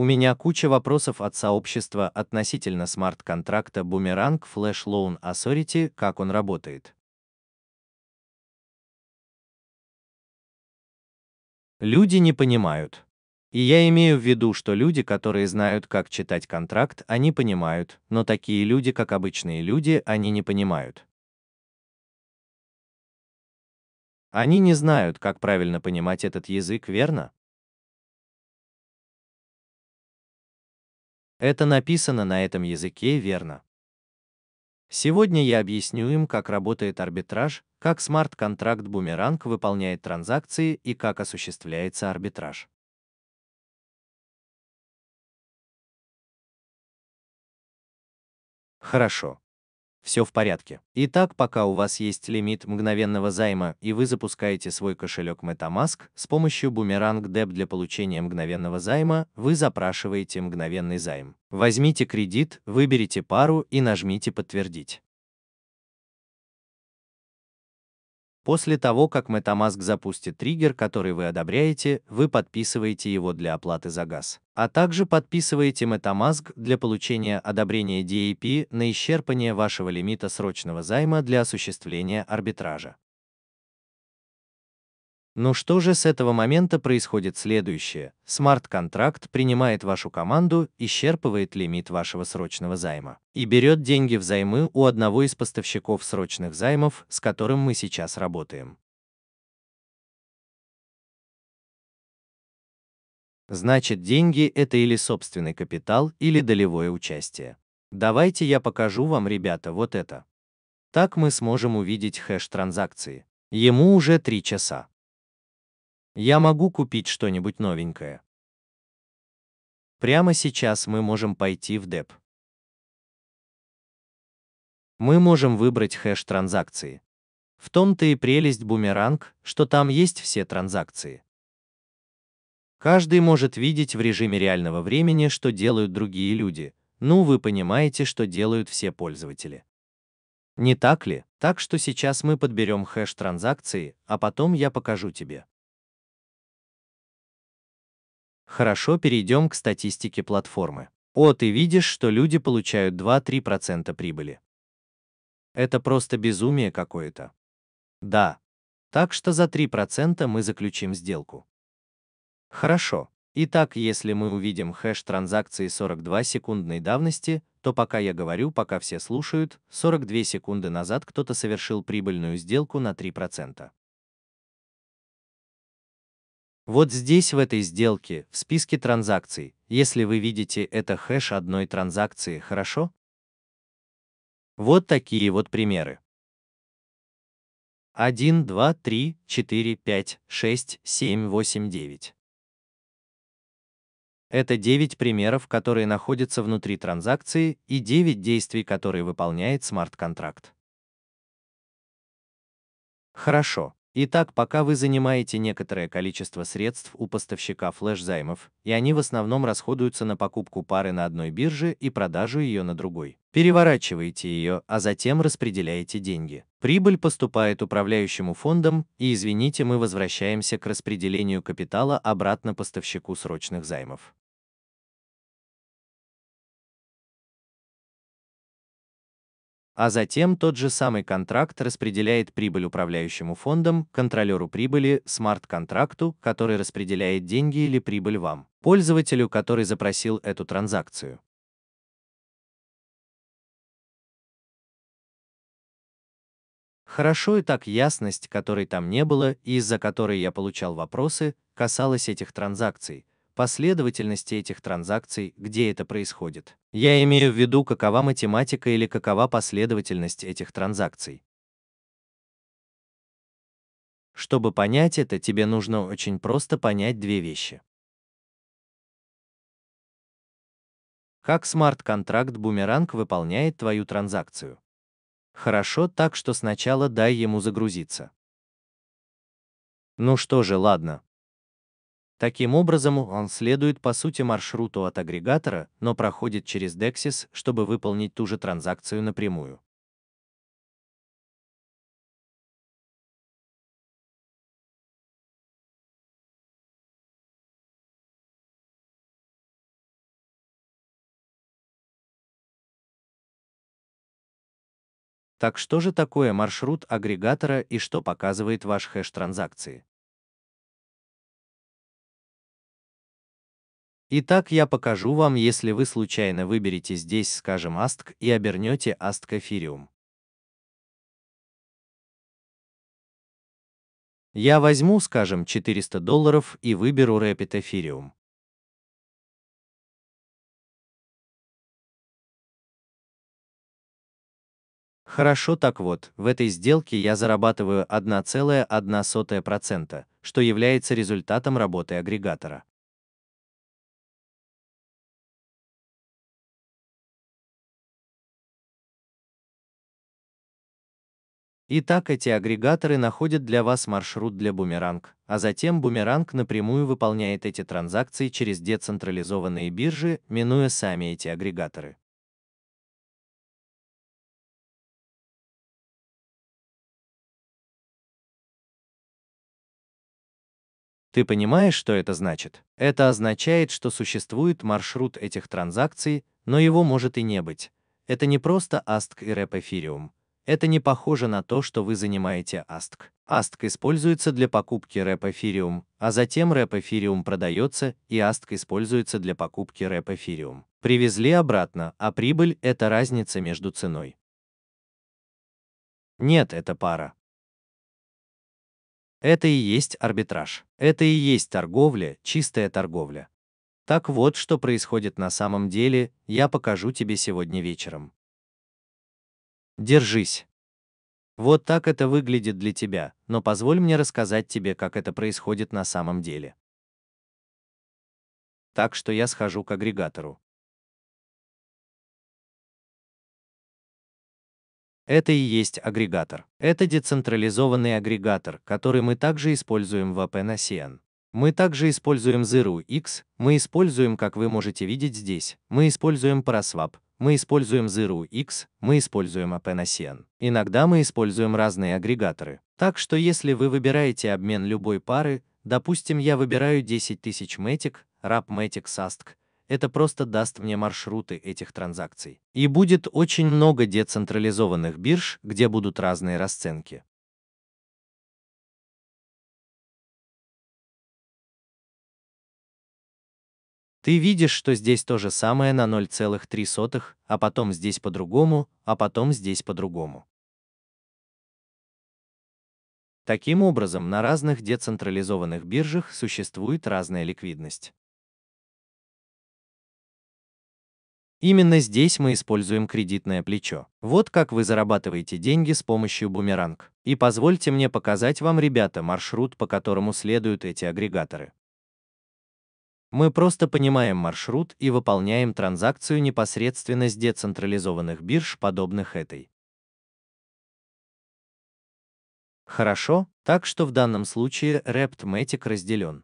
У меня куча вопросов от сообщества относительно смарт-контракта Boomerang Flash Loan Authority, как он работает. Люди не понимают. И я имею в виду, что люди, которые знают, как читать контракт, они понимают, но такие люди, как обычные люди, они не понимают. Они не знают, как правильно понимать этот язык, верно? Это написано на этом языке верно. Сегодня я объясню им, как работает арбитраж, как смарт-контракт Бумеранг выполняет транзакции и как осуществляется арбитраж. Хорошо. Все в порядке. Итак, пока у вас есть лимит мгновенного займа и вы запускаете свой кошелек MetaMask, с помощью Boomerang Deb для получения мгновенного займа вы запрашиваете мгновенный займ. Возьмите кредит, выберите пару и нажмите «Подтвердить». После того, как Metamask запустит триггер, который вы одобряете, вы подписываете его для оплаты за газ. А также подписываете Metamask для получения одобрения DAP на исчерпание вашего лимита срочного займа для осуществления арбитража. Ну что же с этого момента происходит следующее? Смарт-контракт принимает вашу команду, исчерпывает лимит вашего срочного займа и берет деньги взаймы у одного из поставщиков срочных займов, с которым мы сейчас работаем. Значит, деньги – это или собственный капитал, или долевое участие. Давайте я покажу вам, ребята, вот это. Так мы сможем увидеть хэш транзакции. Ему уже три часа. Я могу купить что-нибудь новенькое. Прямо сейчас мы можем пойти в деп. Мы можем выбрать хэш транзакции. В том-то и прелесть бумеранг, что там есть все транзакции. Каждый может видеть в режиме реального времени, что делают другие люди. Ну, вы понимаете, что делают все пользователи. Не так ли? Так что сейчас мы подберем хэш транзакции, а потом я покажу тебе. Хорошо, перейдем к статистике платформы. О, ты видишь, что люди получают 2-3% прибыли. Это просто безумие какое-то. Да. Так что за 3% мы заключим сделку. Хорошо. Итак, если мы увидим хэш транзакции 42 секундной давности, то пока я говорю, пока все слушают, 42 секунды назад кто-то совершил прибыльную сделку на 3%. Вот здесь в этой сделке, в списке транзакций, если вы видите это хэш одной транзакции, хорошо? Вот такие вот примеры. 1, 2, 3, 4, 5, 6, 7, 8, 9. Это 9 примеров, которые находятся внутри транзакции, и 9 действий, которые выполняет смарт-контракт. Хорошо. Итак, пока вы занимаете некоторое количество средств у поставщика флеш-займов, и они в основном расходуются на покупку пары на одной бирже и продажу ее на другой, переворачиваете ее, а затем распределяете деньги. Прибыль поступает управляющему фондом, и извините, мы возвращаемся к распределению капитала обратно поставщику срочных займов. А затем тот же самый контракт распределяет прибыль управляющему фондом, контролеру прибыли, смарт-контракту, который распределяет деньги или прибыль вам, пользователю, который запросил эту транзакцию. Хорошо и так ясность, которой там не было и из-за которой я получал вопросы, касалась этих транзакций, последовательности этих транзакций, где это происходит. Я имею в виду, какова математика или какова последовательность этих транзакций. Чтобы понять это, тебе нужно очень просто понять две вещи. Как смарт-контракт Бумеранг выполняет твою транзакцию? Хорошо, так что сначала дай ему загрузиться. Ну что же, ладно, Таким образом, он следует по сути маршруту от агрегатора, но проходит через Dexis, чтобы выполнить ту же транзакцию напрямую. Так что же такое маршрут агрегатора и что показывает ваш хэш транзакции? Итак, я покажу вам, если вы случайно выберете здесь, скажем, астк и обернете астк эфириум. Я возьму, скажем, 400 долларов и выберу Rapid Ethereum. Хорошо, так вот, в этой сделке я зарабатываю 1,1%, что является результатом работы агрегатора. Итак, эти агрегаторы находят для вас маршрут для бумеранг, а затем бумеранг напрямую выполняет эти транзакции через децентрализованные биржи, минуя сами эти агрегаторы. Ты понимаешь, что это значит? Это означает, что существует маршрут этих транзакций, но его может и не быть. Это не просто ASK и REP Ethereum, это не похоже на то, что вы занимаете АСТК. АСТК используется для покупки рэп эфириум, а затем рэп эфириум продается, и АСТК используется для покупки рэп эфириум. Привезли обратно, а прибыль – это разница между ценой. Нет, это пара. Это и есть арбитраж. Это и есть торговля, чистая торговля. Так вот, что происходит на самом деле, я покажу тебе сегодня вечером. Держись. Вот так это выглядит для тебя, но позволь мне рассказать тебе, как это происходит на самом деле. Так что я схожу к агрегатору. Это и есть агрегатор. Это децентрализованный агрегатор, который мы также используем в OpenASEAN. Мы также используем Zero X, мы используем, как вы можете видеть здесь, мы используем Paraswap, мы используем zero мы используем Apenasian. Иногда мы используем разные агрегаторы. Так что если вы выбираете обмен любой пары, допустим, я выбираю 10 тысяч Matic, RAP Matic SASTC, это просто даст мне маршруты этих транзакций. И будет очень много децентрализованных бирж, где будут разные расценки. Ты видишь, что здесь то же самое на 0,3, а потом здесь по-другому, а потом здесь по-другому. Таким образом, на разных децентрализованных биржах существует разная ликвидность. Именно здесь мы используем кредитное плечо. Вот как вы зарабатываете деньги с помощью бумеранг. И позвольте мне показать вам, ребята, маршрут, по которому следуют эти агрегаторы. Мы просто понимаем маршрут и выполняем транзакцию непосредственно с децентрализованных бирж, подобных этой. Хорошо, так что в данном случае Reptmatic разделен.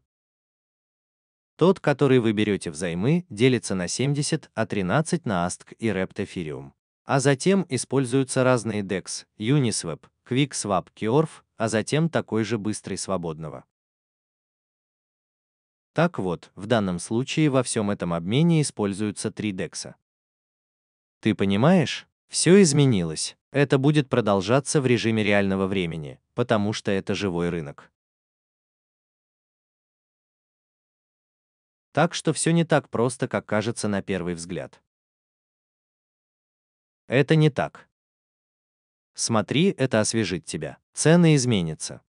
Тот, который вы берете взаймы, делится на 70, а 13 на ASTC и Rept Ethereum. А затем используются разные DEX, Uniswap, QuickSwap, Keorf, а затем такой же быстрый свободного. Так вот, в данном случае во всем этом обмене используются три декса. Ты понимаешь? Все изменилось. Это будет продолжаться в режиме реального времени, потому что это живой рынок. Так что все не так просто, как кажется на первый взгляд. Это не так. Смотри, это освежит тебя. Цены изменятся.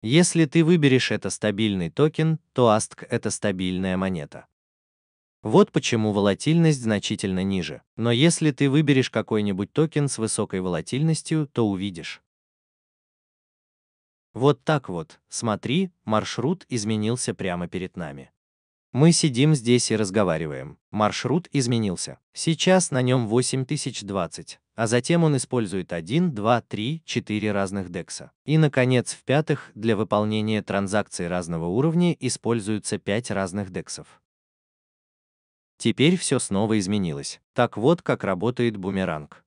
Если ты выберешь это стабильный токен, то ASTC — это стабильная монета. Вот почему волатильность значительно ниже. Но если ты выберешь какой-нибудь токен с высокой волатильностью, то увидишь. Вот так вот, смотри, маршрут изменился прямо перед нами. Мы сидим здесь и разговариваем. Маршрут изменился. Сейчас на нем 8020 а затем он использует 1, 2, 3, 4 разных декса. И, наконец, в-пятых, для выполнения транзакций разного уровня используются 5 разных дексов. Теперь все снова изменилось. Так вот, как работает бумеранг.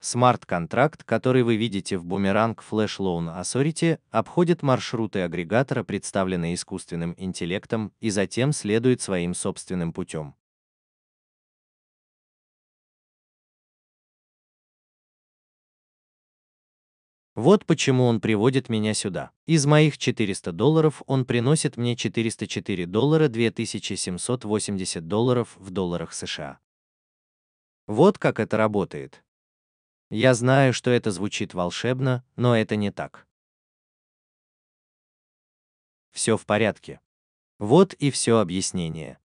Смарт-контракт, который вы видите в Бумеранг Flash Loan Authority, обходит маршруты агрегатора, представленные искусственным интеллектом, и затем следует своим собственным путем. Вот почему он приводит меня сюда. Из моих 400 долларов он приносит мне 404 доллара 2780 долларов в долларах США. Вот как это работает. Я знаю, что это звучит волшебно, но это не так. Все в порядке. Вот и все объяснение.